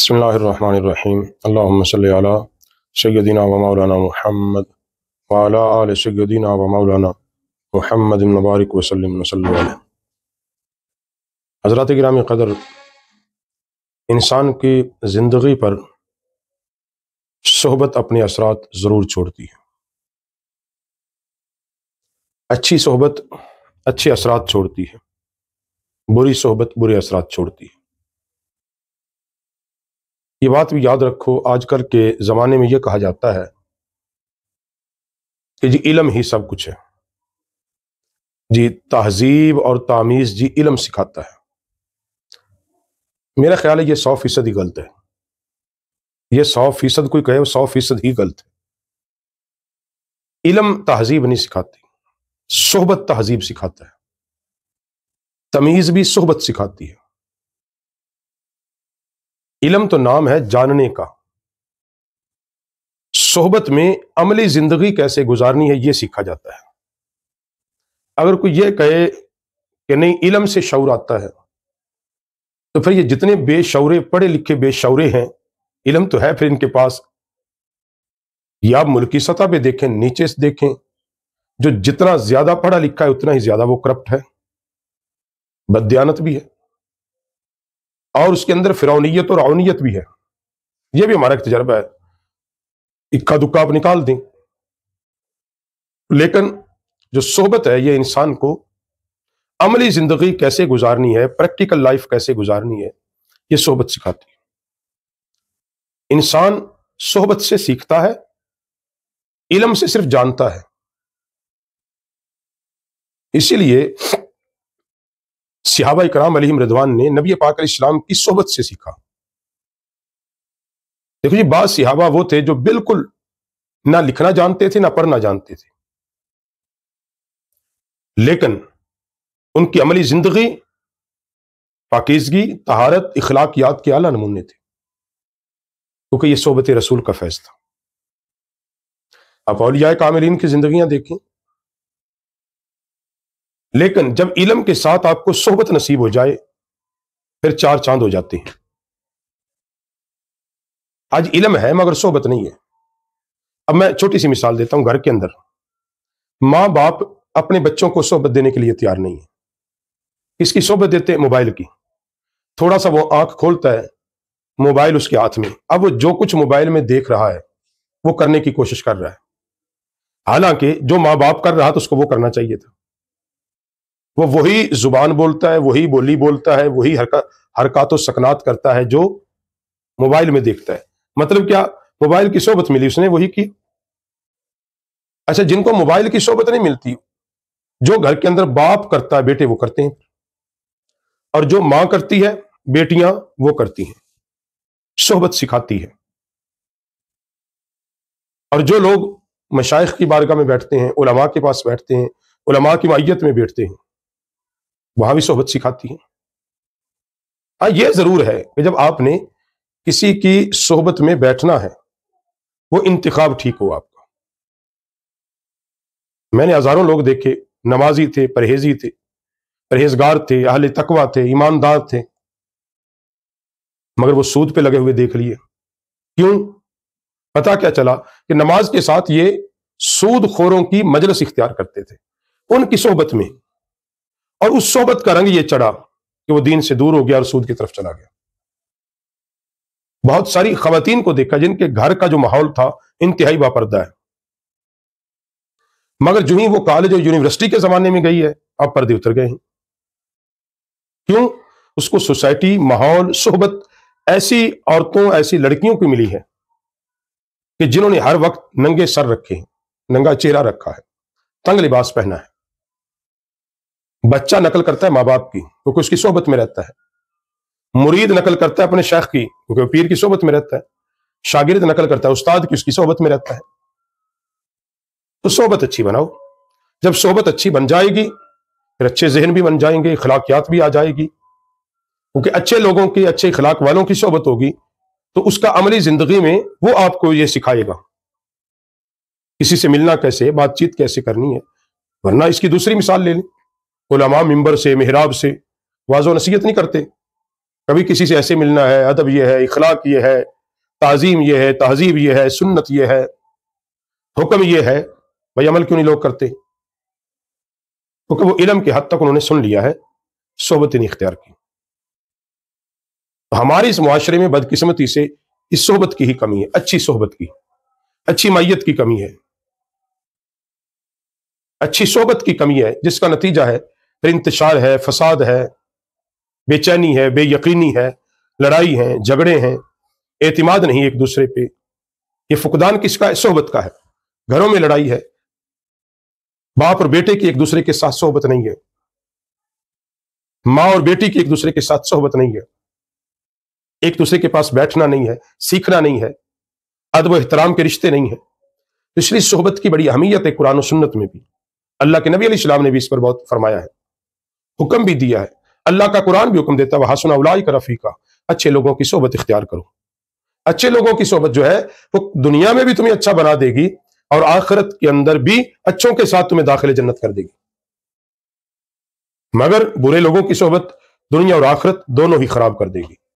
बसमीम अल्लाम सैदिना व मौलाना महमद वाला आल सैदिना व मौलाना महमद मुबारक वसलम हज़रत ग्राम कदर इंसान की ज़िंदगी पर सहबत अपने असरात ज़रूर छोड़ती है अच्छी सोहबत अच्छे असरात छोड़ती है बुरी सहबत बुरे असरात छोड़ती है ये बात भी याद रखो आजकल के ज़माने में यह कहा जाता है कि जी इलम ही सब कुछ है जी तहजीब और तामीज़ जी इलम सिखाता है मेरा ख्याल है ये सौ फीसद ही गलत है ये सौ फीसद कोई कहे सौ फीसद ही गलत है इलम तहजीब नहीं सिखाती सोहबत तहजीब सिखाता है तमीज़ भी सोहबत सिखाती है इलम तो नाम है जानने का सोहबत में अमली जिंदगी कैसे गुजारनी है यह सीखा जाता है अगर कोई यह कहे कि नहीं इलम से शौर आता है तो फिर ये जितने बेशौरे पढ़े लिखे बेशौरे हैं इलम तो है फिर इनके पास या आप मुल्की सतह पे देखें नीचे से देखें जो जितना ज्यादा पढ़ा लिखा है उतना ही ज्यादा वो करप्ट है बदयानत भी है और उसके अंदर फिरौनीत और औनीत भी है यह भी हमारा एक तजर्बा है इक्का दुक्का आप निकाल दें लेकिन जो सोहबत है यह इंसान को अमली जिंदगी कैसे गुजारनी है प्रैक्टिकल लाइफ कैसे गुजारनी है यह सोहबत सिखाती है इंसान सोहबत से सीखता है इलम से सिर्फ जानता है इसीलिए सिहाबा कराम अलीम रिदवान ने नबी पाक इस्लाम की सोहबत से सीखा देखो जी बाद सिहाबा वो थे जो बिल्कुल ना लिखना जानते थे ना पढ़ना जानते थे लेकिन उनकी अमली जिंदगी पाकिजगी तहारत इखलाकियात के आला नमूने थे क्योंकि ये सोबत रसूल का फैज था आप अलिया कामिलीन की जिंदगियां देखें लेकिन जब इलम के साथ आपको सोहबत नसीब हो जाए फिर चार चांद हो जाते हैं आज इलम है मगर सोहबत नहीं है अब मैं छोटी सी मिसाल देता हूं घर के अंदर माँ बाप अपने बच्चों को सोहबत देने के लिए तैयार नहीं है इसकी सोहबत देते हैं मोबाइल की थोड़ा सा वो आंख खोलता है मोबाइल उसके हाथ में अब वो जो कुछ मोबाइल में देख रहा है वो करने की कोशिश कर रहा है हालांकि जो माँ बाप कर रहा था उसको वो करना चाहिए था वो वही जुबान बोलता है वही बोली बोलता है वही हरकत हरकत सकनात करता है जो मोबाइल में देखता है मतलब क्या मोबाइल की सोबत मिली उसने वही की अच्छा जिनको मोबाइल की सोबत नहीं मिलती जो घर के अंदर बाप करता है बेटे वो करते हैं और जो मां करती है बेटियां वो करती हैं सोहबत सिखाती है और जो लोग मशाइ की बारगाह में बैठते हैं उलमा के पास बैठते हैं उलमा की माइत में बैठते हैं वहां भी सोहबत सिखाती है हाँ यह जरूर है कि जब आपने किसी की सोहबत में बैठना है वो इंतखब ठीक हो आपका मैंने हजारों लोग देखे नमाजी थे परहेजी थे परहेजगार थे अहल तकवा थे ईमानदार थे मगर वो सूद पे लगे हुए देख लिए क्यों पता क्या चला कि नमाज के साथ ये सूद खोरों की मजलस इख्तियार करते थे उनकी सोहबत में और उस सोहबत का रंग यह चढ़ा कि वो दीन से दूर हो गया और सूद की तरफ चला गया बहुत सारी खातन को देखा जिनके घर का जो माहौल था इंतहाई वापरदा है मगर जो ही वो कॉलेज और यूनिवर्सिटी के जमाने में गई है अब पर्दे उतर गए हैं क्यों उसको सोसाइटी माहौल सोहबत ऐसी औरतों ऐसी लड़कियों की मिली है कि जिन्होंने हर वक्त नंगे सर रखे हैं नंगा चेहरा रखा है तंग लिबास पहना है बच्चा नकल करता है माँ बाप की क्योंकि उसकी सोहबत में रहता है मुरीद नकल करता है अपने शेख की क्योंकि पीर की सोहबत में रहता है शागिर्द नकल करता है उस्ताद की उसकी सोहबत में रहता है तो सोहबत अच्छी बनाओ जब सोहबत अच्छी बन जाएगी फिर अच्छे जहन भी बन जाएंगे अखलाकियात भी आ जाएगी क्योंकि अच्छे लोगों की अच्छे इखलाक वालों की सोहबत होगी तो उसका अमली जिंदगी में वो आपको ये सिखाएगा किसी से मिलना कैसे बातचीत कैसे करनी है वरना इसकी दूसरी मिसाल ले लें उलमा मंबर से महराब से वाजो नसीहत नहीं करते कभी किसी से ऐसे मिलना है अदब यह है इखलाक ये है तज़ीम यह है तहजीब यह है सुन्नत यह है हुक्म यह है भाई अमल क्यों नहीं लोग करते क्योंकि वो इलम के हद तक उन्होंने सुन लिया है सोबत नहीं इख्तियार की हमारे इस माशरे में बदकिस्मती से इस सोहबत की ही कमी है अच्छी सोहबत की अच्छी मैत की कमी है अच्छी सोहबत की कमी है जिसका नतीजा है फिर इंतशार है फसाद है बेचैनी है बेयकीनी है लड़ाई है झगड़े हैं एतमाद नहीं एक दूसरे पे ये फुकदान किसका है सोहबत का है घरों में लड़ाई है बाप और बेटे की एक दूसरे के साथ सोहबत नहीं है माँ और बेटी की एक दूसरे के साथ सोहबत नहीं है एक दूसरे के पास बैठना नहीं है सीखना नहीं है अदब एहतराम के रिश्ते नहीं है तो इसलिए सोहबत की बड़ी अहमियत है कुरान सुन्नत में भी अल्लाह के नबी इस्लाम ने भी इस पर बहुत फरमाया है हुक्म भी दिया है अल्लाह का कुरान भी हुक्म देता है वह हसन उलाई का अच्छे लोगों की सोबत इख्तियार करो अच्छे लोगों की सोबत जो है वो दुनिया में भी तुम्हें अच्छा बना देगी और आखिरत के अंदर भी अच्छों के साथ तुम्हें दाखिल जन्नत कर देगी मगर बुरे लोगों की सोबत दुनिया और आखिरत दोनों ही खराब कर देगी